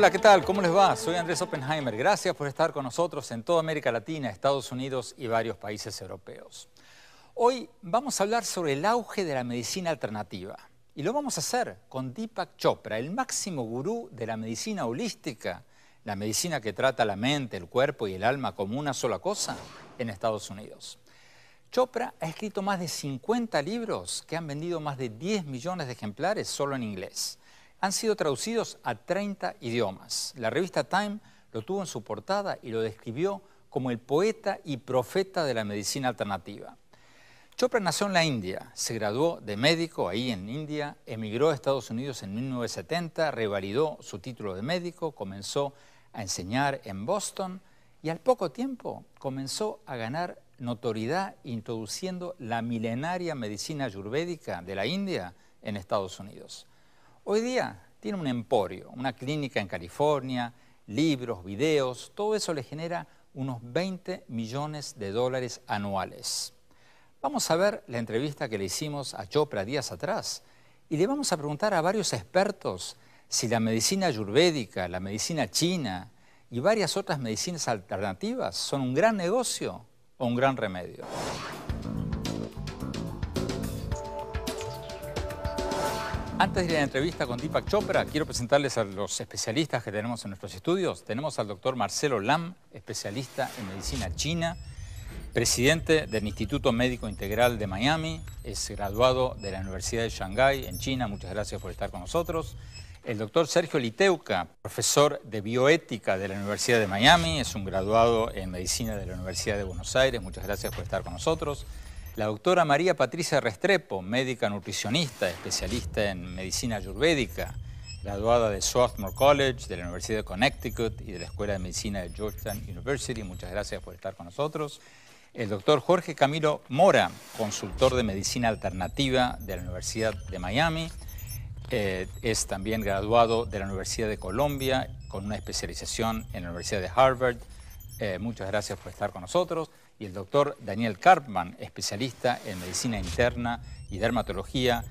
Hola, ¿qué tal? ¿Cómo les va? Soy Andrés Oppenheimer. Gracias por estar con nosotros en toda América Latina, Estados Unidos y varios países europeos. Hoy vamos a hablar sobre el auge de la medicina alternativa. Y lo vamos a hacer con Deepak Chopra, el máximo gurú de la medicina holística, la medicina que trata la mente, el cuerpo y el alma como una sola cosa en Estados Unidos. Chopra ha escrito más de 50 libros que han vendido más de 10 millones de ejemplares solo en inglés han sido traducidos a 30 idiomas. La revista Time lo tuvo en su portada y lo describió como el poeta y profeta de la medicina alternativa. Chopra nació en la India, se graduó de médico ahí en India, emigró a Estados Unidos en 1970, revalidó su título de médico, comenzó a enseñar en Boston y al poco tiempo comenzó a ganar notoriedad introduciendo la milenaria medicina ayurvédica de la India en Estados Unidos. Hoy día tiene un emporio, una clínica en California, libros, videos, todo eso le genera unos 20 millones de dólares anuales. Vamos a ver la entrevista que le hicimos a Chopra días atrás y le vamos a preguntar a varios expertos si la medicina ayurvédica, la medicina china y varias otras medicinas alternativas son un gran negocio o un gran remedio. Antes de la entrevista con Deepak Chopra, quiero presentarles a los especialistas que tenemos en nuestros estudios. Tenemos al doctor Marcelo Lam, especialista en medicina china, presidente del Instituto Médico Integral de Miami, es graduado de la Universidad de Shanghai, en China. Muchas gracias por estar con nosotros. El doctor Sergio Liteuca, profesor de bioética de la Universidad de Miami, es un graduado en medicina de la Universidad de Buenos Aires. Muchas gracias por estar con nosotros. La doctora María Patricia Restrepo, médica nutricionista, especialista en medicina ayurvédica, graduada de Swarthmore College, de la Universidad de Connecticut y de la Escuela de Medicina de Georgetown University. Muchas gracias por estar con nosotros. El doctor Jorge Camilo Mora, consultor de medicina alternativa de la Universidad de Miami. Eh, es también graduado de la Universidad de Colombia con una especialización en la Universidad de Harvard. Eh, muchas gracias por estar con nosotros y el doctor Daniel Karpman, especialista en medicina interna y dermatología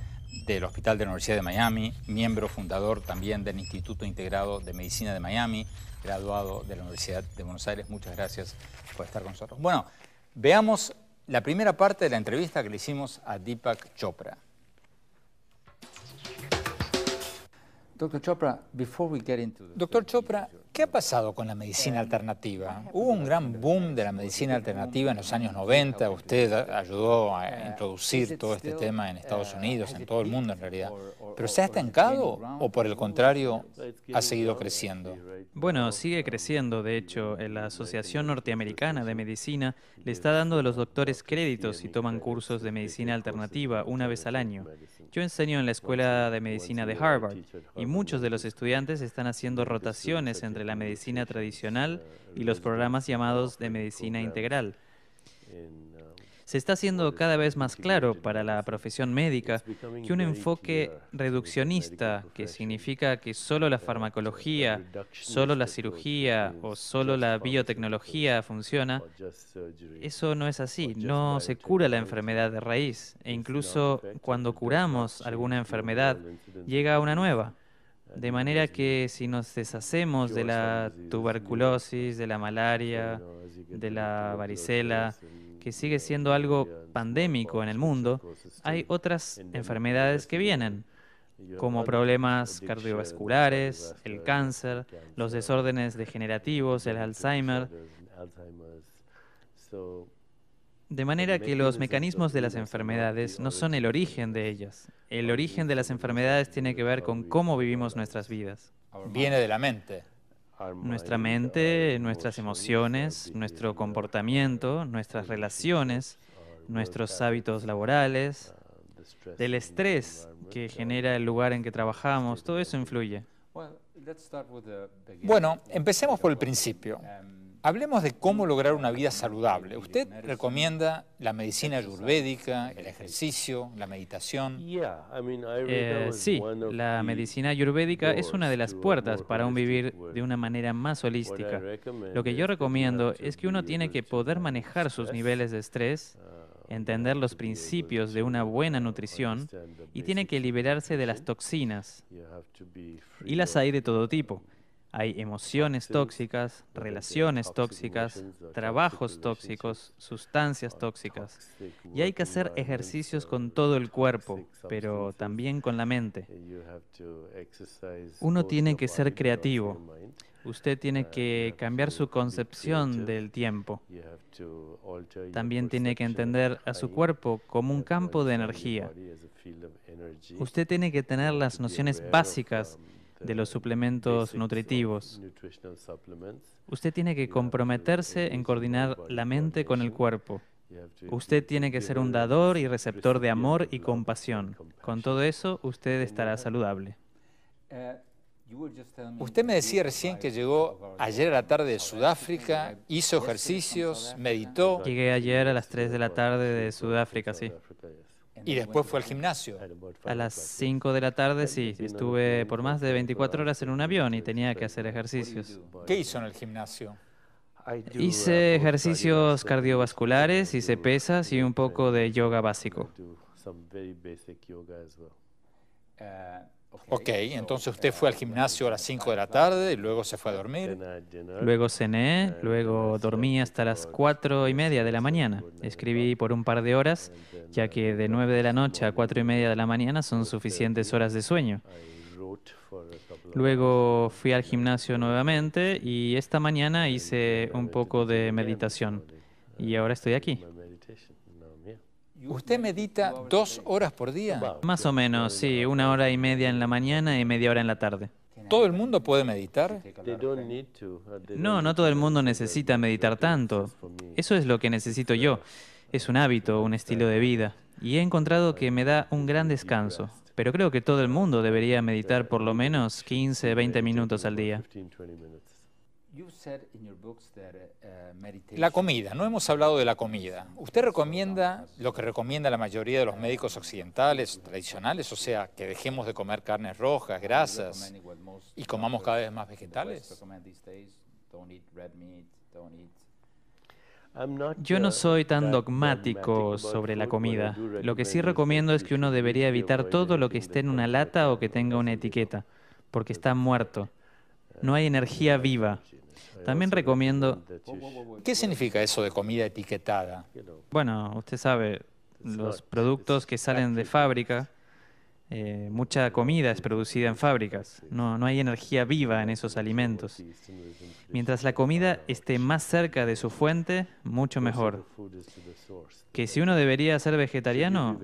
del Hospital de la Universidad de Miami, miembro fundador también del Instituto Integrado de Medicina de Miami, graduado de la Universidad de Buenos Aires. Muchas gracias por estar con nosotros. Bueno, veamos la primera parte de la entrevista que le hicimos a Deepak Chopra. Doctor Chopra, ¿qué ha pasado con la medicina eh, alternativa? Eh, Hubo un gran boom de la medicina alternativa en los años 90. Usted ayudó a eh, introducir todo este tema en Estados Unidos, en todo el mundo en realidad. ¿Pero se ha estancado o por el contrario ha seguido creciendo? Bueno, sigue creciendo. De hecho, la Asociación Norteamericana de Medicina le está dando a los doctores créditos si toman cursos de medicina alternativa una vez al año. Yo enseño en la Escuela de Medicina de Harvard y muchos de los estudiantes están haciendo rotaciones entre la medicina tradicional y los programas llamados de medicina integral se está haciendo cada vez más claro para la profesión médica que un enfoque reduccionista, que significa que solo la uh, farmacología, solo la cirugía o solo la biotecnología funciona, eso no es así, no se cura la enfermedad de raíz e incluso cuando curamos alguna enfermedad llega una nueva. De manera que si nos deshacemos de la tuberculosis, de la malaria, de la varicela sigue siendo algo pandémico en el mundo, hay otras enfermedades que vienen, como problemas cardiovasculares, el cáncer, los desórdenes degenerativos, el Alzheimer. De manera que los mecanismos de las enfermedades no son el origen de ellas. El origen de las enfermedades tiene que ver con cómo vivimos nuestras vidas. Viene de la mente. Nuestra mente, nuestras emociones, nuestro comportamiento, nuestras relaciones, nuestros hábitos laborales, ah, del estrés que genera el lugar en que trabajamos, todo eso influye. Bueno, empecemos por el principio. Um, Hablemos de cómo lograr una vida saludable. Usted recomienda la medicina ayurvédica, el ejercicio, la meditación. Eh, sí, la medicina ayurvédica es una de las puertas para un vivir de una manera más holística. Lo que yo recomiendo es que uno tiene que poder manejar sus niveles de estrés, uh, entender los principios de una buena nutrición y tiene que liberarse de las toxinas y las hay de todo tipo. Hay emociones tóxicas, relaciones tóxicas, trabajos tóxicos, sustancias tóxicas. Y hay que hacer ejercicios con todo el cuerpo, pero también con la mente. Uno tiene que ser creativo. Usted tiene uh, que cambiar su concepción del tiempo. También tiene que entender a su cuerpo como un campo de energía. Usted tiene que tener las nociones básicas um, de los suplementos nutritivos. Usted tiene que comprometerse en coordinar la mente con el cuerpo. Usted tiene que ser un dador y receptor de amor y compasión. Con todo eso, usted estará saludable. Eh, usted me decía recién que llegó ayer a la tarde de Sudáfrica, hizo ejercicios, meditó. Llegué ayer a las 3 de la tarde de Sudáfrica, sí. Y después fue al gimnasio. A las 5 de la tarde, sí. Estuve por más de 24 horas en un avión y tenía que hacer ejercicios. ¿Qué hizo en el gimnasio? Uh, hice ejercicios cardiovasculares, hice pesas y un poco de yoga básico. Ok, entonces usted eh, fue al gimnasio a las 5 de la tarde y luego se fue a dormir. Luego cené, eh, luego dormí hasta las 4 y media de la mañana. Escribí por un par de horas, ya que de 9 de la noche a 4 y media de la mañana son suficientes horas de sueño. Luego fui al gimnasio nuevamente y esta mañana hice un poco de meditación. Y ahora estoy aquí. ¿Usted medita dos horas por día? Más o menos, sí, una hora y media en la mañana y media hora en la tarde. ¿Todo el mundo puede meditar? Uh, no, no todo el mundo necesita meditar tanto. Eso es lo que necesito yo. Es un hábito, un estilo de vida. Y he encontrado que me da un gran descanso. Pero creo que todo el mundo debería meditar por lo menos 15, 20 minutos al día. Uh, la comida, no hemos hablado de la comida. Usted recomienda lo que recomienda la mayoría de los médicos occidentales tradicionales, o sea, que dejemos de comer carnes rojas, grasas y comamos cada vez más vegetales. Yo no soy tan dogmático sobre la comida. Lo que sí recomiendo es que uno debería evitar todo lo que esté en una lata o que tenga una etiqueta, porque está muerto. No hay energía viva. También recomiendo... ¿Qué significa eso de comida etiquetada? Bueno, usted sabe, los productos que salen de fábrica, eh, mucha comida es producida en fábricas, no, no hay energía viva en esos alimentos. Mientras la comida esté más cerca de su fuente, mucho mejor. Que si uno debería ser vegetariano,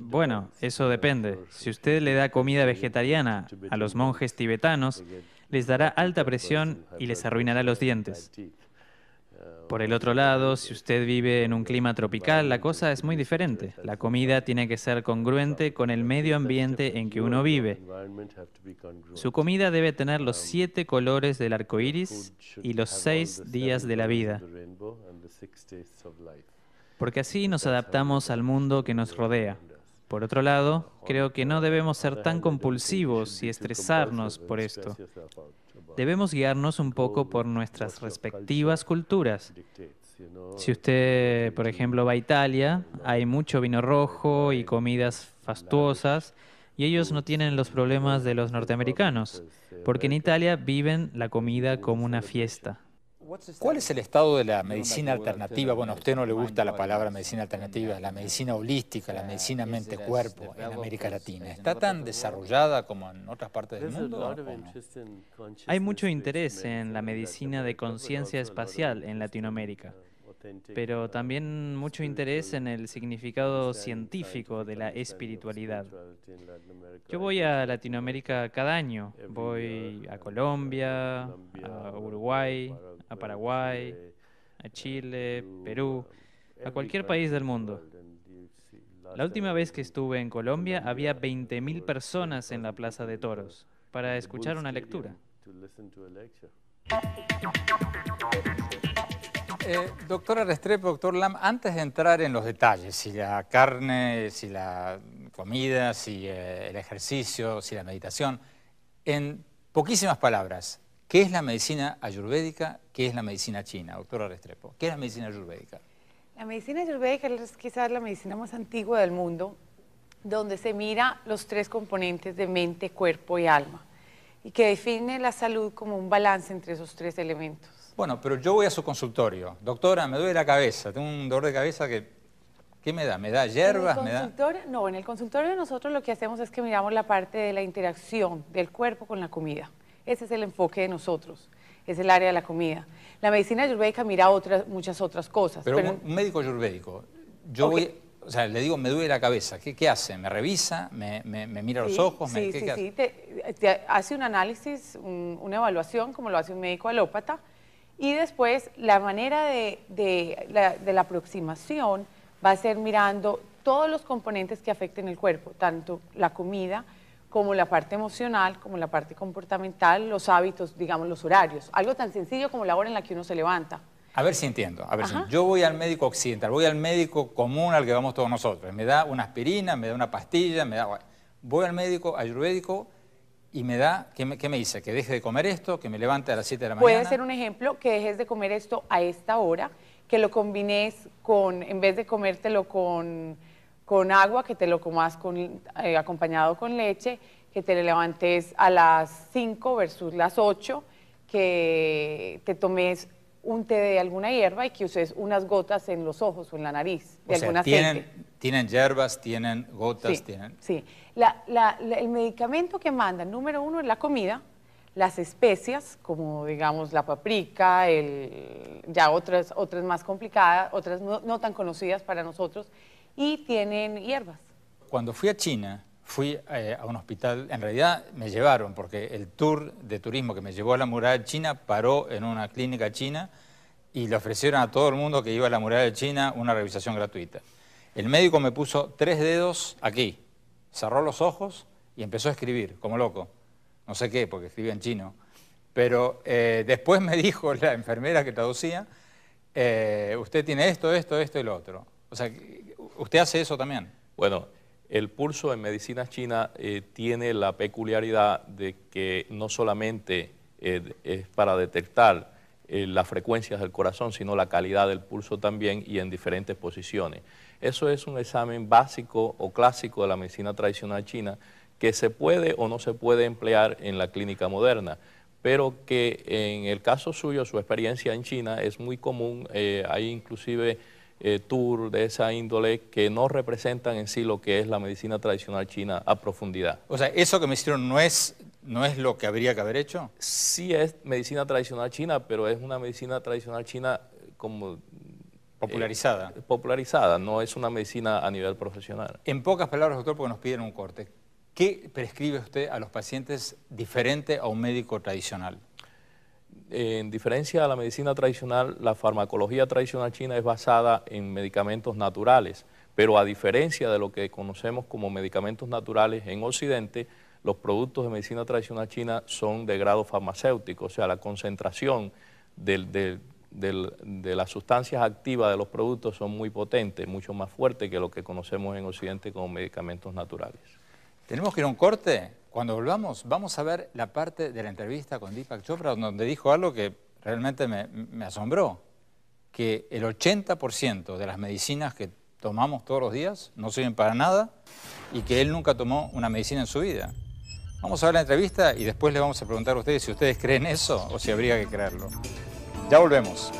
bueno, eso depende. Si usted le da comida vegetariana a los monjes tibetanos, les dará alta presión y les arruinará los dientes. Por el otro lado, si usted vive en un clima tropical, la cosa es muy diferente. La comida tiene que ser congruente con el medio ambiente en que uno vive. Su comida debe tener los siete colores del arco iris y los seis días de la vida, porque así nos adaptamos al mundo que nos rodea. Por otro lado, creo que no debemos ser tan compulsivos y estresarnos por esto. Debemos guiarnos un poco por nuestras respectivas culturas. Si usted, por ejemplo, va a Italia, hay mucho vino rojo y comidas fastuosas, y ellos no tienen los problemas de los norteamericanos, porque en Italia viven la comida como una fiesta. ¿Cuál es el estado de la medicina alternativa? Bueno, a usted no le gusta la palabra medicina alternativa, la medicina holística, la medicina mente-cuerpo en América Latina. ¿Está tan desarrollada como en otras partes del mundo? Hay mucho interés en la medicina de conciencia espacial en Latinoamérica pero también mucho interés en el significado científico de la espiritualidad. Yo voy a Latinoamérica cada año, voy a Colombia, a Uruguay, a Paraguay, a Chile, Perú, a cualquier país del mundo. La última vez que estuve en Colombia había 20.000 eh, personas en la Plaza de Toros para escuchar una lectura. Eh, doctora Restrepo, doctor Lam, antes de entrar en los detalles, si la carne, si la comida, si eh, el ejercicio, si la meditación, en poquísimas palabras, ¿qué es la medicina ayurvédica? ¿Qué es la medicina china, doctora Restrepo? ¿Qué es la medicina ayurvédica? La medicina ayurvédica es quizás la medicina más antigua del mundo, donde se mira los tres componentes de mente, cuerpo y alma, y que define la salud como un balance entre esos tres elementos. Bueno, pero yo voy a su consultorio. Doctora, me duele la cabeza, tengo un dolor de cabeza que... ¿Qué me da? ¿Me da hierbas? ¿Me No, en el consultorio nosotros lo que hacemos es que miramos la parte de la interacción del cuerpo con la comida. Ese es el enfoque de nosotros es el área de la comida. La medicina ayurvédica mira otras, muchas otras cosas. Pero, un médico ayurvédico, yo voy, o sea, le digo, me duele la cabeza, ¿qué, hace? ¿Me revisa? ¿Me, mira los ojos? Sí, me, sí, hace? sí, te, hace un análisis, una evaluación, como lo hace un médico alópata, y después la manera de, de, la, aproximación va a ser mirando todos los componentes que afecten el cuerpo, tanto la comida como la parte emocional, como la parte comportamental, los hábitos, digamos, los horarios. Algo tan sencillo como la hora en la que uno se levanta. A ver si entiendo. A ver si yo voy al médico occidental, voy al médico común al que vamos todos nosotros. Me da una aspirina, me da una pastilla, me da... Voy al médico ayurvédico y me da, ¿qué me, dice? Que deje de comer esto, que me levante a las 7 de la mañana. Puede ser un ejemplo, que dejes de comer esto a esta hora, que lo combines con, en vez de comértelo con, agua, que te lo comas con, eh, acompañado con leche, que te levantes a las 5 versus las 8, que te tomes un té de alguna hierba y que uses unas gotas en los ojos o en la nariz de tienen, tienen, hierbas, tienen gotas, sí, tienen... Sí, el medicamento que mandan, número uno, es la comida, las especias, como digamos la paprika, el, ya otras, otras más complicadas, otras no tan conocidas para nosotros, y tienen hierbas. Cuando fui a China, fui eh, a un hospital, en realidad me llevaron, porque el tour de turismo que me llevó a la muralla china paró en una clínica china y le ofrecieron a todo el mundo que iba a la muralla china una revisación gratuita. El médico me puso tres dedos aquí, cerró los ojos y empezó a escribir, como loco. No sé qué, porque escribía en chino. Pero eh, después me dijo la enfermera que traducía, eh, usted tiene esto, esto, esto y lo otro. O sea, usted hace eso también. Bueno, el pulso en medicina china eh, tiene la peculiaridad de que no solamente eh, es para detectar eh, las frecuencias del corazón, sino la calidad del pulso también y en diferentes posiciones. Eso es un examen básico o clásico de la medicina tradicional china que se puede o no se puede emplear en la clínica moderna, pero que en el caso suyo, su experiencia en China es muy común, hay inclusive eh, tour de esa índole que no representan en sí lo que es la medicina tradicional china a profundidad. O sea, eso que me hicieron no es, no es lo que habría que haber hecho. Sí es medicina tradicional china, pero es una medicina tradicional china eh, como... Popularizada. Eh, popularizada, no es una medicina a nivel profesional. En pocas palabras, doctor, porque nos piden un corte, ¿qué prescribe usted a los pacientes diferente a un médico tradicional? en diferencia a la medicina tradicional, la farmacología tradicional china es basada en medicamentos naturales, pero a diferencia de lo que conocemos como medicamentos naturales en Occidente, los productos de medicina tradicional china son de grado farmacéutico, o sea, la concentración de las sustancias activas de los productos son muy potentes, mucho más fuertes que lo que conocemos en Occidente como medicamentos naturales. Tenemos que ir a un corte. Cuando volvamos, vamos a ver la parte de la entrevista con Deepak Chopra, donde dijo algo que realmente me, asombró, que el 80% de las medicinas que tomamos todos los días no sirven para nada y que él nunca tomó una medicina en su vida. Vamos a ver la entrevista y después le vamos a preguntar a ustedes si ustedes creen eso o si habría que creerlo. Ya volvemos.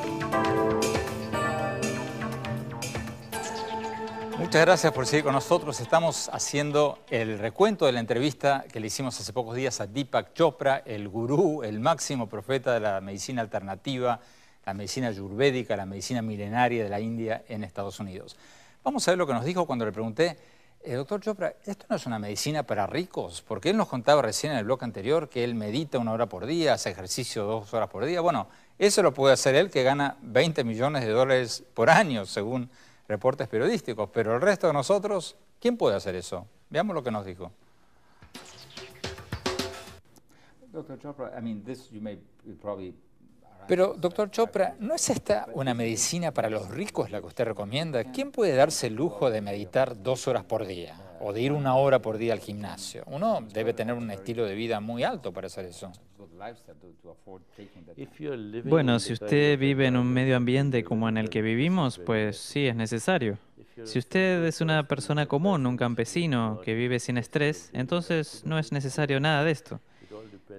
Muchas gracias por seguir con nosotros. Estamos haciendo el recuento de la entrevista que le hicimos hace pocos días a Deepak Chopra, el gurú, el máximo profeta de la medicina alternativa, la medicina ayurvédica, la medicina milenaria de la India en Estados Unidos. Vamos a ver lo que nos dijo cuando le pregunté, el eh, doctor Chopra, ¿esto no es una medicina para ricos? Porque él nos contaba recién en el bloque anterior que él medita una hora por día, hace ejercicio dos horas por día. Bueno, eso lo puede hacer él que gana 20 millones de dólares por año, según reportes periodísticos, pero el resto de nosotros, ¿quién puede hacer eso? Veamos lo que nos dijo. Pero, doctor Chopra, ¿no es esta una medicina para los ricos la que usted recomienda? ¿Quién puede darse el lujo de meditar dos horas por día o de ir una hora por día al gimnasio? Uno debe tener un estilo de vida muy alto para hacer eso. Bueno, si usted vive en un uh, medio ambiente como en el que vivimos, pues sí, es necesario. Si usted es una persona uh, común, un campesino que vive sin estrés, entonces no es necesario nada de esto.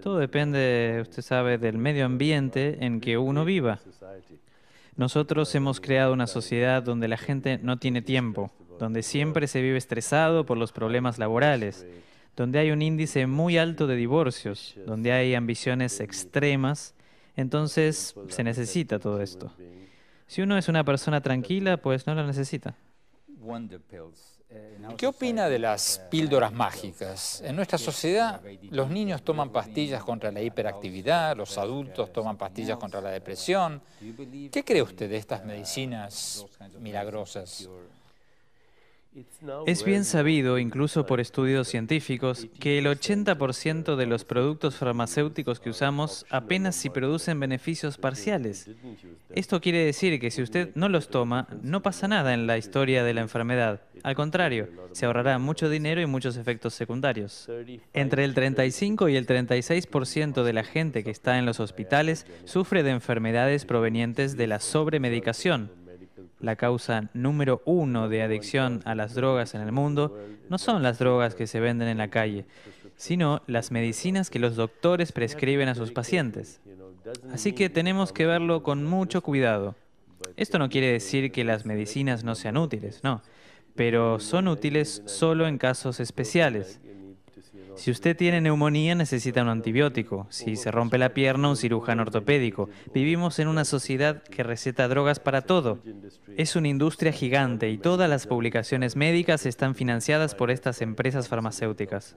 Todo depende, usted sabe, del medio ambiente uh, en que uno viva. Nosotros hemos creado una sociedad donde la gente no tiene tiempo, donde siempre se vive estresado por los problemas laborales donde hay un índice muy alto de divorcios, donde hay ambiciones extremas, entonces se necesita todo esto. Si uno es una persona tranquila, pues no lo necesita. ¿Qué opina de las píldoras mágicas? En nuestra sociedad, los niños toman pastillas contra la hiperactividad, los adultos toman pastillas contra la depresión. ¿Qué cree usted de estas medicinas milagrosas? Es bien sabido, incluso por estudios científicos, que el 80% de los productos farmacéuticos que usamos apenas si producen beneficios parciales. Esto quiere decir que si usted no los toma, no pasa nada en la historia de la enfermedad. Al contrario, se ahorrará mucho dinero y muchos efectos secundarios. Entre el 35 y el 36% de la gente que está en los hospitales sufre de enfermedades provenientes de la sobremedicación. La causa número uno de adicción a las drogas en el mundo no son las drogas que se venden en la calle, sino las medicinas que los doctores prescriben a sus pacientes. Así que tenemos que verlo con mucho cuidado. Esto no quiere decir que las medicinas no sean útiles, no, pero son útiles solo en casos especiales. Si usted tiene neumonía, necesita un antibiótico. Si se rompe la pierna, un cirujano ortopédico. Vivimos en una sociedad que receta drogas para todo. Es una industria gigante y todas las publicaciones médicas están financiadas por estas empresas farmacéuticas.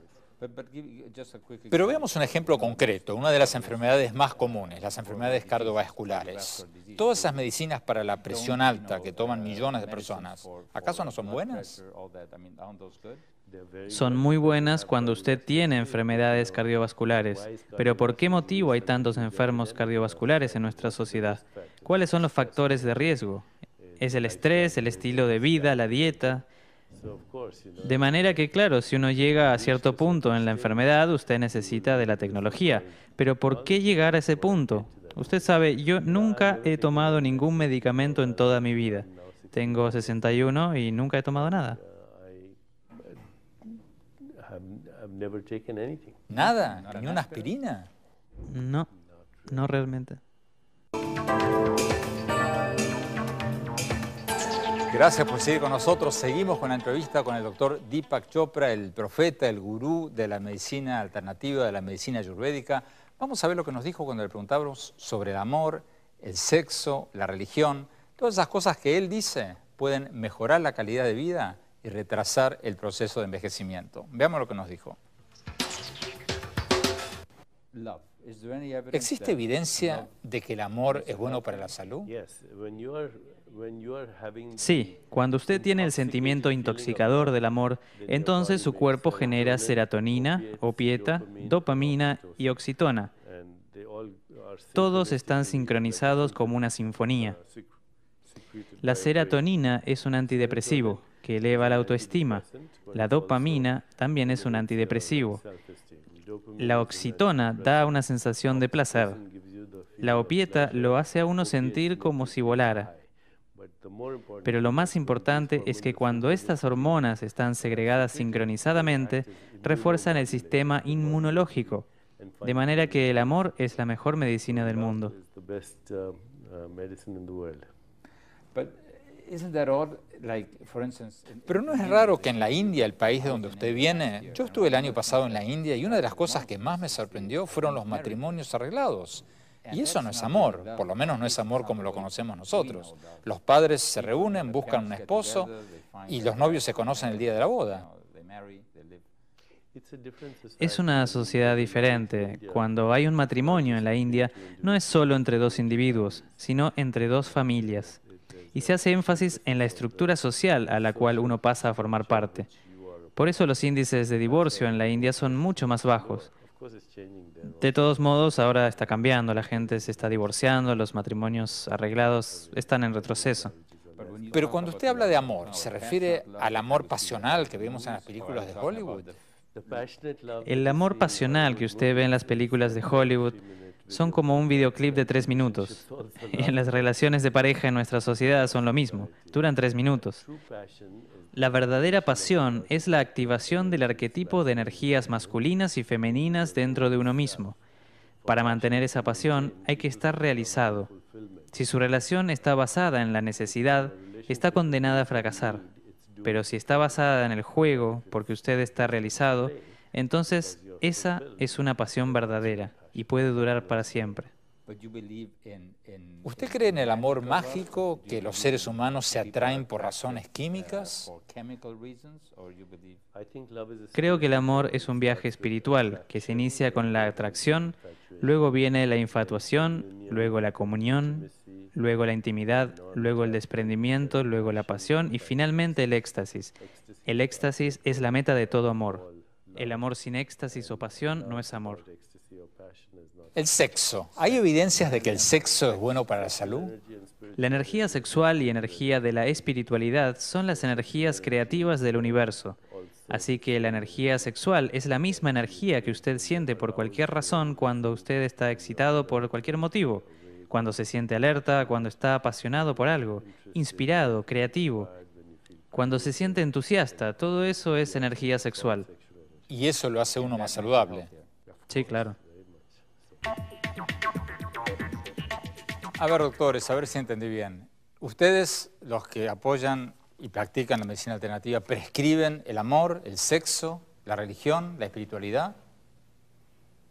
Pero veamos un ejemplo concreto, una de las enfermedades más comunes, las enfermedades cardiovasculares. Todas esas medicinas para la presión alta que toman millones de personas, ¿acaso no son buenas? son muy buenas cuando usted tiene enfermedades cardiovasculares. Pero ¿por qué motivo hay tantos enfermos cardiovasculares en nuestra sociedad? ¿Cuáles son los factores de riesgo? ¿Es el estrés, el estilo de vida, la dieta? De manera que, claro, si uno llega a cierto punto en la enfermedad, usted necesita de la tecnología. Pero ¿por qué llegar a ese punto? Usted sabe, yo nunca he tomado ningún medicamento en toda mi vida. Tengo 61 y nunca he tomado nada. Nada, ni una aspirina. No, no realmente. Gracias por seguir con nosotros. Seguimos con la entrevista con el doctor Deepak Chopra, el profeta, el gurú de la medicina alternativa, de la medicina ayurvédica. Vamos a ver lo que nos dijo cuando le preguntábamos sobre el amor, el sexo, la religión, todas esas cosas que él dice pueden mejorar la calidad de vida y retrasar el proceso de envejecimiento. Veamos lo que nos dijo. ¿Existe evidencia de que el amor es bueno para la salud? Sí, cuando usted tiene el sentimiento intoxicador del amor, entonces su cuerpo genera serotonina, opieta, dopamina y oxitona. Todos están sincronizados como una sinfonía. Uh, la serotonina es un antidepresivo que eleva la uh, autoestima. La dopamina también es un antidepresivo la oxitona da una sensación de placer. La opieta lo hace a uno sentir como si volara. Pero lo más importante es que cuando estas hormonas están segregadas sincronizadamente, refuerzan el sistema inmunológico, de manera que el amor es la mejor medicina del mundo. Pero no es raro que en la India, el país de donde usted viene, yo estuve el año pasado en la India y una de las cosas que más me sorprendió fueron los matrimonios arreglados. Y eso no es amor, por lo menos no es amor como lo conocemos nosotros. Los padres se reúnen, buscan un esposo y los novios se conocen el día de la boda. Es una sociedad diferente. Cuando hay un matrimonio en la India, no es solo entre dos individuos, sino entre dos familias y se hace énfasis en la estructura social a la cual uno pasa a formar parte. Por eso los índices de divorcio en la India son mucho más bajos. De todos modos, ahora está cambiando, la gente se está divorciando, los matrimonios arreglados están en retroceso. Pero cuando usted habla de amor, ¿se refiere al amor pasional que vemos en las películas de Hollywood? El amor pasional que usted ve en las películas de Hollywood son como un videoclip de tres minutos. Y en las relaciones de pareja en nuestra sociedad son lo mismo, duran tres minutos. La verdadera pasión es la activación del arquetipo de energías masculinas y femeninas dentro de uno mismo. Para mantener esa pasión hay que estar realizado. Si su relación está basada en la necesidad, está condenada a fracasar. Pero si está basada en el juego, porque usted está realizado, entonces esa es una pasión verdadera y puede durar para siempre. ¿Usted cree en el amor mágico, que los seres humanos se atraen por razones químicas? Creo que el amor es un viaje espiritual que se inicia con la atracción, luego viene la infatuación, luego la comunión, luego la intimidad, luego el desprendimiento, luego la pasión y finalmente el éxtasis. El éxtasis es la meta de todo amor. El amor sin éxtasis o pasión no es amor. El sexo. ¿Hay evidencias de que el sexo es bueno para la salud? La energía sexual y energía de la espiritualidad son las energías creativas del universo. Así que la energía sexual es la misma energía que usted siente por cualquier razón cuando usted está excitado por cualquier motivo, cuando se siente alerta, cuando está apasionado por algo, inspirado, creativo, cuando se siente entusiasta. Todo eso es energía sexual y eso lo hace uno más saludable. Sí, claro. A ver, doctores, a ver si entendí bien. Ustedes, los que apoyan y practican la medicina alternativa, ¿prescriben el amor, el sexo, la religión, la espiritualidad?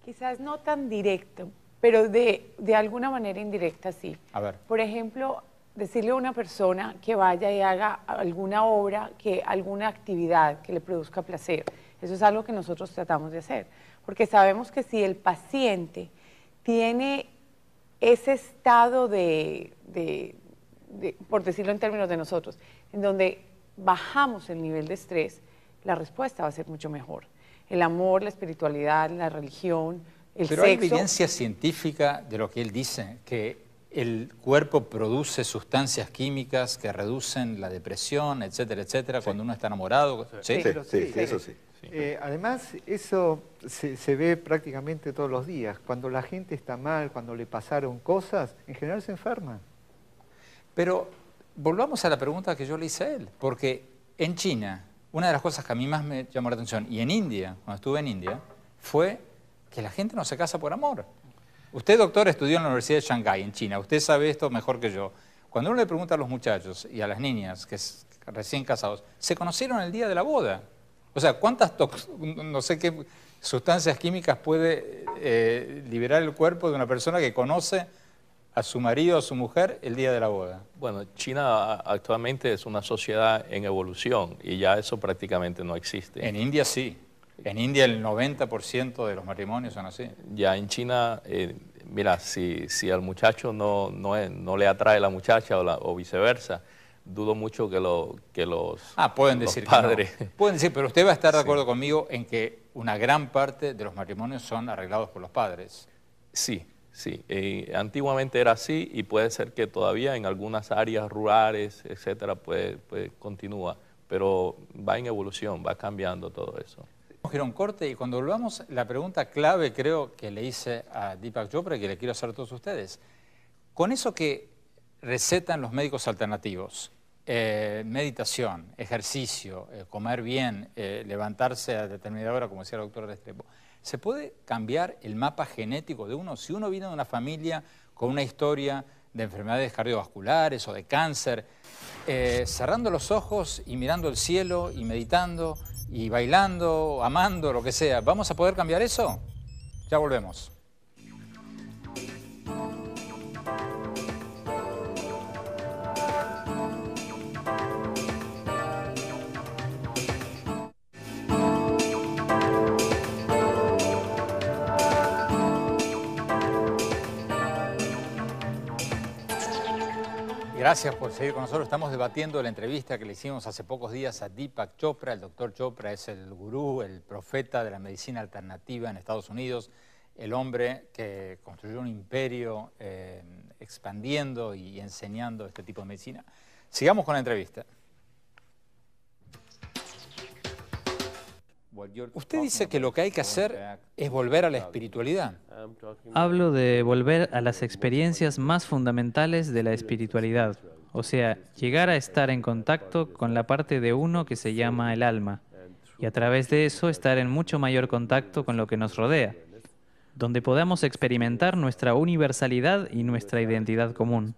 Quizás no tan directo, pero de, de alguna manera indirecta sí. A ver. Por ejemplo, decirle a una persona que vaya y haga alguna obra, que alguna actividad que le produzca placer eso es algo que nosotros tratamos de hacer, porque sabemos que si el paciente tiene ese estado de, por decirlo en términos de nosotros, en donde bajamos el nivel de estrés, la respuesta va a ser mucho mejor. El amor, la espiritualidad, la religión, el Pero hay evidencia científica de lo que él dice, que el cuerpo produce sustancias químicas que reducen la depresión, etcétera, etcétera, cuando uno está enamorado. sí, sí eso sí. Eh, además, eso se, ve prácticamente todos los días. Cuando la gente está mal, cuando le pasaron cosas, en general se enferma. Pero volvamos a la pregunta que yo le hice a él, porque en China, una de las cosas que a mí más me llamó la atención, y en India, cuando estuve en India, fue que la gente no se casa por amor. Usted, doctor, estudió en la Universidad de Shanghai, en China. Usted sabe esto mejor que yo. Cuando uno le pregunta a los muchachos y a las niñas que recién casados, se conocieron el día de la boda. O sea, ¿cuántas, no sé qué sustancias químicas puede eh, liberar el cuerpo de una persona que conoce a su marido o a su mujer el día de la boda? Bueno, China actualmente es una sociedad en evolución y ya eso prácticamente no existe. En India sí. En India el 90% de los matrimonios son así. Ya en China, eh, mira, si, si al muchacho no, le atrae la muchacha o viceversa, dudo mucho que, lo, que los, ah, pueden decir Que no. Pueden decir, pero usted va a estar de acuerdo conmigo en que una gran parte de los matrimonios son arreglados por los padres. Sí, sí. Eh, antiguamente era así y puede ser que todavía en algunas áreas rurales, etcétera, pues, pues continúa. Pero va en evolución, va cambiando todo eso. Vamos a corte y cuando volvamos, la pregunta clave creo que le hice a Deepak Chopra y que le quiero hacer a todos ustedes. Con eso que recetan los médicos alternativos, eh, meditación, ejercicio, eh, comer bien, eh, levantarse a determinada hora, como decía el doctor Restrepo, ¿se puede cambiar el mapa genético de uno? Si uno viene de una familia con una historia de enfermedades cardiovasculares o de cáncer, cerrando los ojos y mirando el cielo y meditando y bailando, amando, lo que sea, ¿vamos a poder cambiar eso? Ya volvemos. Gracias por seguir con nosotros. Estamos debatiendo la entrevista que le hicimos hace pocos días a Deepak Chopra. El doctor Chopra es el gurú, el profeta de la medicina alternativa en Estados Unidos, el hombre que construyó un imperio eh, expandiendo y enseñando este tipo de medicina. Sigamos con la entrevista. Usted dice que lo que hay que hacer es volver a la espiritualidad. Hablo de volver a las experiencias más fundamentales de la espiritualidad, o sea, llegar a estar en contacto con la parte de uno que se llama el alma, y a través de eso estar en mucho mayor contacto con lo que nos rodea, donde podamos experimentar nuestra universalidad y nuestra identidad común.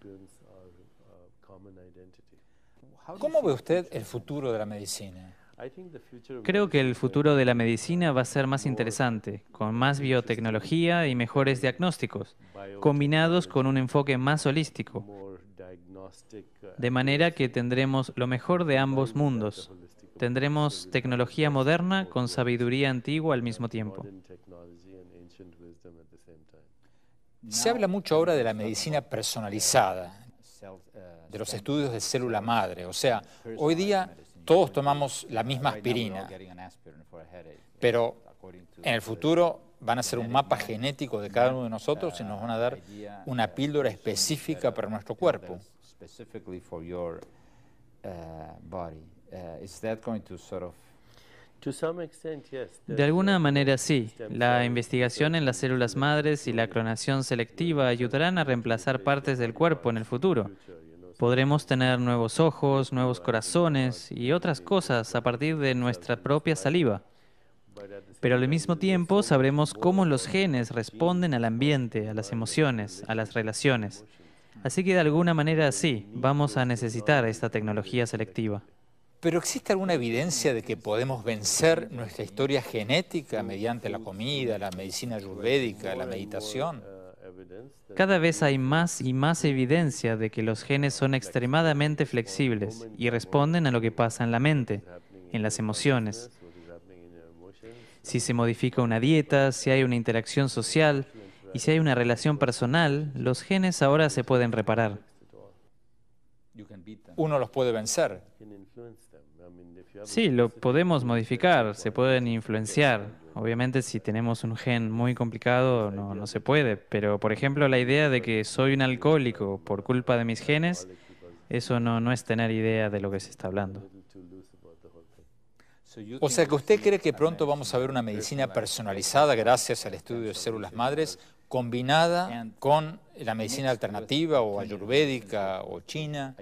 ¿Cómo ve usted el futuro de la medicina? Creo que el futuro de la medicina va a ser más interesante, con más biotecnología y mejores diagnósticos, combinados con un enfoque más holístico, uh, de manera que tendremos lo mejor de ambos mundos. Tendremos tecnología moderna con sabiduría antigua al mismo tiempo. Se habla mucho ahora de la medicina personalizada, de los estudios de célula madre. O sea, hoy día todos tomamos la misma aspirina, pero en el futuro van a hacer un mapa genético de cada uno de nosotros y nos van a dar una píldora específica para nuestro cuerpo. De alguna manera sí. La investigación en las células madres y la clonación selectiva ayudarán a reemplazar partes del cuerpo en el futuro, Podremos tener nuevos ojos, nuevos corazones y otras cosas a partir de nuestra propia saliva. Pero al mismo tiempo sabremos cómo los genes responden al ambiente, a las emociones, a las relaciones. Así que de alguna manera sí, vamos a necesitar esta tecnología selectiva. ¿Pero existe alguna evidencia de que podemos vencer nuestra historia genética mediante la comida, la medicina ayurvédica, la meditación? Cada vez hay más y más evidencia de que los genes son extremadamente flexibles y responden a lo que pasa en la mente, en las emociones. Si se modifica una dieta, si hay una interacción social y si hay una relación personal, los genes ahora se pueden reparar. Uno los puede vencer. Sí, lo podemos modificar, se pueden influenciar. Obviamente si tenemos un gen muy complicado no, se puede, pero por ejemplo la idea de que soy un alcohólico por culpa de mis genes, eso no, no es tener idea de lo que se está hablando. O sea que usted cree que pronto vamos a ver una medicina personalizada gracias al estudio de células madres combinada con la medicina alternativa o ayurvédica o china.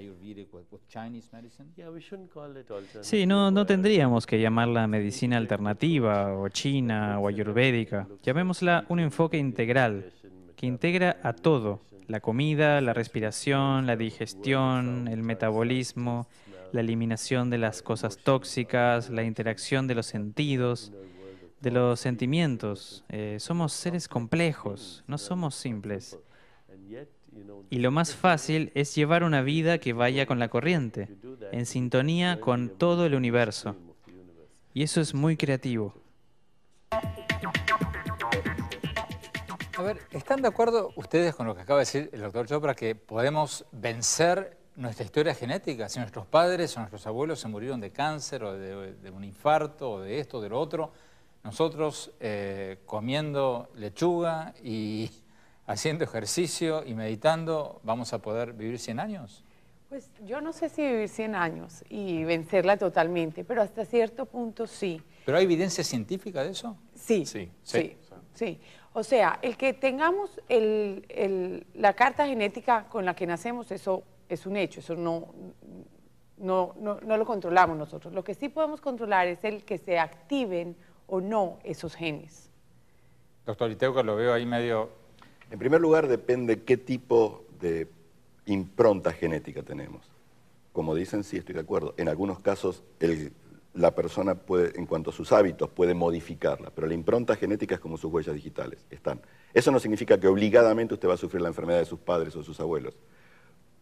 Sí, no, no tendríamos que llamarla medicina alternativa o china o ayurvédica. Llamémosla un enfoque integral que integra a todo, la comida, la respiración, la digestión, el metabolismo, la eliminación de las cosas tóxicas, la interacción de los sentidos, de los sentimientos. Eh, somos seres complejos, no somos simples. Y lo más fácil es llevar una vida que vaya con la corriente, en sintonía con todo el universo. Y eso es muy creativo. A ver, ¿están de acuerdo ustedes con lo que acaba de decir el doctor Chopra, que podemos vencer nuestra historia genética? Si nuestros padres o nuestros abuelos se murieron de cáncer o de, de un infarto o de esto o de lo otro, nosotros eh, comiendo lechuga y haciendo ejercicio y meditando, ¿vamos a poder vivir 100 años? Pues yo no sé si vivir 100 años y vencerla totalmente, pero hasta cierto punto sí. ¿Pero hay evidencia científica de eso? Sí, sí, sí. sí. O sea, el que tengamos la carta genética con la que nacemos, eso es un hecho, eso no, no, no lo controlamos nosotros. Lo que sí podemos controlar es el que se activen o no esos genes? Doctor Iteuco, lo veo ahí medio... En primer lugar, depende qué tipo de impronta genética tenemos. Como dicen, sí, estoy de acuerdo. En algunos casos, la persona puede, en cuanto a sus hábitos, puede modificarla, pero la impronta genética es como sus huellas digitales, están. Eso no significa que obligadamente usted va a sufrir la enfermedad de sus padres o sus abuelos,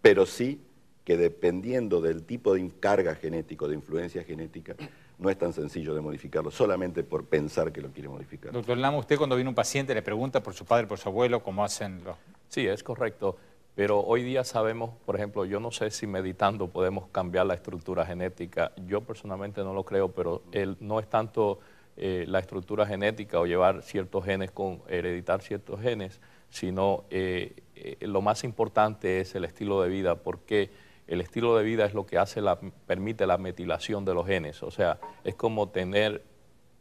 pero sí que dependiendo del tipo de carga genético, de influencia genética, no es tan sencillo de modificarlo, solamente por pensar que lo quiere modificar. Doctor Lama, usted cuando viene un paciente le pregunta por su padre, por su abuelo, cómo hacen los... Sí, es correcto, pero hoy día sabemos, por ejemplo, yo no sé si meditando podemos cambiar la estructura genética, yo personalmente no lo creo, pero él no es tanto eh, la estructura genética o llevar ciertos genes con hereditar ciertos genes, sino eh, eh, lo más importante es el estilo de vida, porque el estilo de vida es lo que hace la, permite la metilación de los genes. O sea, es como tener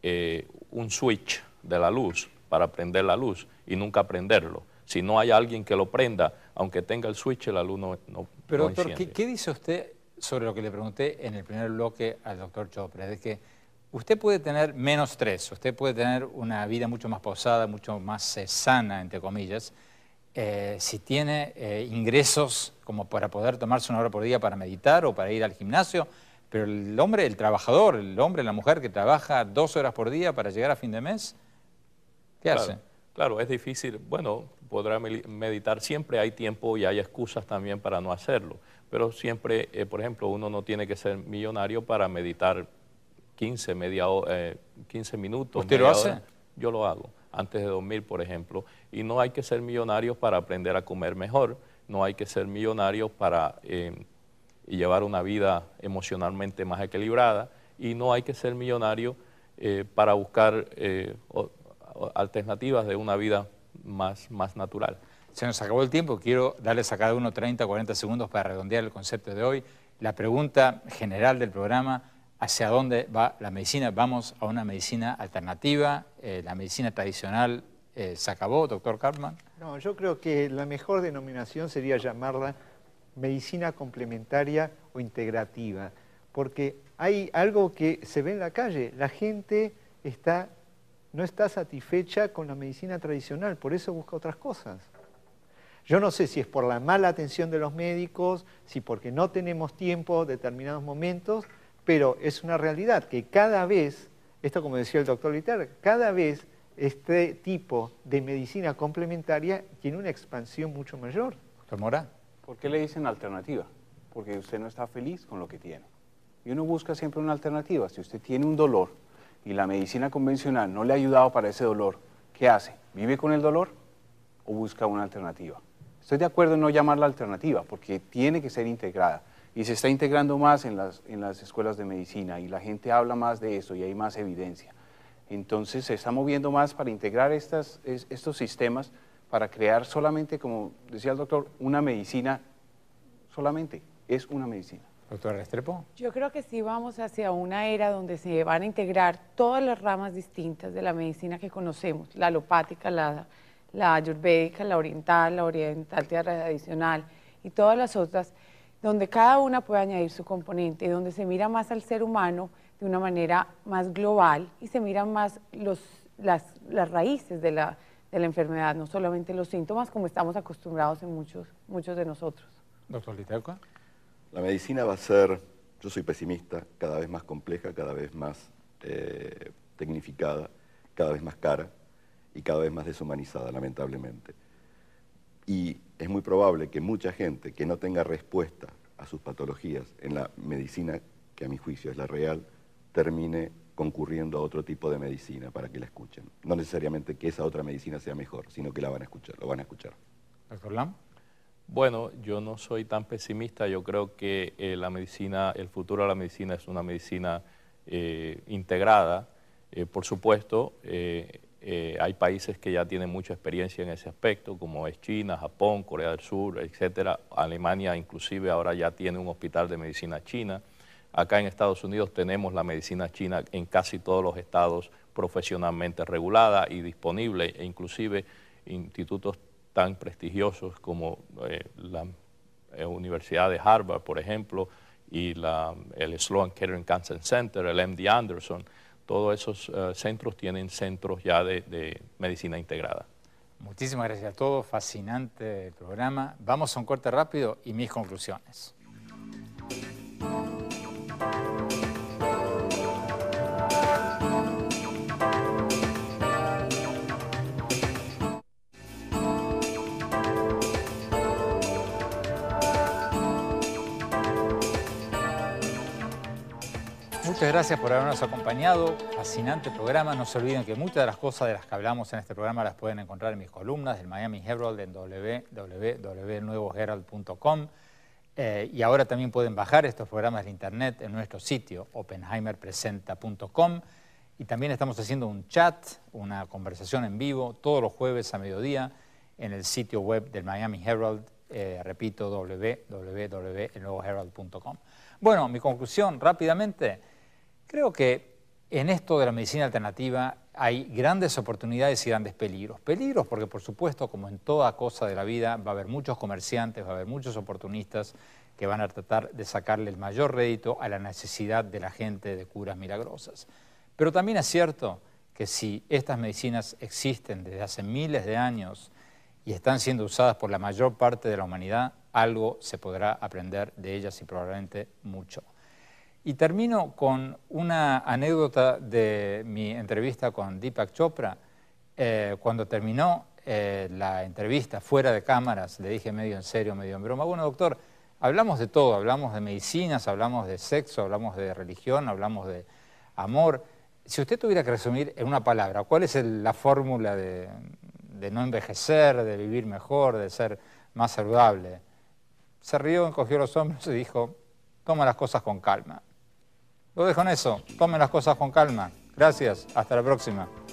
eh, un switch de la luz para prender la luz y nunca prenderlo. Si no hay alguien que lo prenda, aunque tenga el switch, la luz no, no Pero ¿qué, dice usted sobre lo que le pregunté en el primer bloque al doctor Chopra? De que usted puede tener menos estrés, usted puede tener una vida mucho más posada, mucho más sana, entre comillas, eh, si tiene eh, ingresos como para poder tomarse una hora por día para meditar o para ir al gimnasio, pero el hombre, el trabajador, el hombre, la mujer que trabaja dos horas por día para llegar a fin de mes, ¿qué hace? Claro, es difícil. Bueno, podrá meditar siempre, hay tiempo y hay excusas también para no hacerlo, pero siempre, eh, por ejemplo, uno no tiene que ser millonario para meditar 15, media, minutos. ¿Usted lo hace? Yo lo hago antes de dormir, por ejemplo. Y no hay que ser millonarios para aprender a comer mejor, no hay que ser millonarios para em, llevar una vida emocionalmente más equilibrada y no hay que ser millonario eh, para buscar eh, alternativas de una vida más, más natural. Se nos acabó el tiempo, quiero darles a cada uno 30 o 40 segundos para redondear el concepto de hoy. La pregunta general del programa hacia dónde va la medicina. Vamos a una medicina alternativa, eh, la medicina tradicional eh, se acabó, doctor Cartman. No, yo creo que la mejor denominación sería llamarla medicina complementaria o integrativa, porque hay algo que se ve en la calle, la gente no está satisfecha con la medicina tradicional, por eso busca otras cosas. Yo no sé si es por la mala atención de los médicos, si porque no tenemos tiempo determinados momentos, pero es una realidad que cada vez, esto como decía el doctor Liter, cada vez este tipo de medicina complementaria tiene una expansión mucho mayor. Doctor ¿Por qué le dicen alternativa? Porque usted no está feliz con lo que tiene. Y uno busca siempre una alternativa. Si usted tiene un dolor y la medicina convencional no le ha ayudado para ese dolor, ¿qué hace? ¿Vive con el dolor o busca una alternativa? Estoy de acuerdo en no llamarla alternativa porque tiene que ser integrada y se está integrando más en las, en las escuelas de medicina y la gente habla más de eso y hay más evidencia. Entonces se está moviendo más para integrar estas, estos sistemas para crear solamente, como decía el doctor, una medicina, solamente es una medicina. Doctora Restrepo. Yo creo que sí vamos hacia una era donde se van a integrar todas las ramas distintas de la medicina que conocemos, la alopática, la, la ayurvédica, la oriental, la oriental tradicional y todas las otras donde cada una puede añadir su componente, donde se mira más al ser humano de una manera más global y se miran más las, raíces de la, enfermedad, no solamente los síntomas como estamos acostumbrados en muchos, muchos de nosotros. Doctor Liteuca. La medicina va a ser, yo soy pesimista, cada vez más compleja, cada vez más eh, tecnificada, cada vez más cara y cada vez más deshumanizada, lamentablemente. Y es muy probable que mucha gente que no tenga respuesta a sus patologías en la medicina, que a mi juicio es la real, termine concurriendo a otro tipo de medicina para que la escuchen. No necesariamente que esa otra medicina sea mejor, sino que la van a escuchar, lo van a escuchar. Doctor Lam. Bueno, yo no soy tan pesimista. Yo creo que eh, la medicina, el futuro de la medicina es una medicina eh, integrada. Eh, por supuesto, eh, hay países que ya tienen mucha experiencia en ese aspecto, como es China, Japón, Corea del Sur, etcétera. Alemania inclusive ahora ya tiene un hospital de medicina china. Acá en Estados Unidos tenemos la medicina china en casi todos los estados profesionalmente regulada y disponible, e inclusive institutos tan prestigiosos como eh, la eh, Universidad de Harvard, por ejemplo, y el Sloan Kettering Cancer Center, el MD Anderson, todos esos eh, centros tienen centros ya de, de medicina integrada. Muchísimas gracias a todos, fascinante el programa. Vamos a un corte rápido y mis conclusiones. gracias por habernos acompañado. Fascinante programa. No se olviden que muchas de las cosas de las que hablamos en este programa las pueden encontrar en mis columnas del Miami Herald en www.nuevoherald.com. Eh, y ahora también pueden bajar estos programas de internet en nuestro sitio presenta.com Y también estamos haciendo un chat, una conversación en vivo todos los jueves a mediodía en el sitio web del Miami Herald, eh, repito, www.nuevoherald.com. Bueno, mi conclusión rápidamente Creo que en esto de la medicina alternativa hay grandes oportunidades y grandes peligros. Peligros porque, por supuesto, como en toda cosa de la vida, va a haber muchos comerciantes, va a haber muchos oportunistas que van a tratar de sacarle el mayor rédito a la necesidad de la gente de curas milagrosas. Pero también es cierto que si estas medicinas existen desde hace miles de años y están siendo usadas por la mayor parte de la humanidad, algo se podrá aprender de ellas y probablemente mucho. Y termino con una anécdota de mi entrevista con Deepak Chopra. Eh, cuando terminó eh, la entrevista fuera de cámaras, le dije medio en serio, medio en broma, bueno doctor, hablamos de todo, hablamos de medicinas, hablamos de sexo, hablamos de religión, hablamos de amor. Si usted tuviera que resumir en una palabra, ¿cuál es la fórmula de no envejecer, de vivir mejor, de ser más saludable? Se rió, encogió los hombros y dijo, toma las cosas con calma. Lo dejo en eso. Tomen las cosas con calma. Gracias. Hasta la próxima.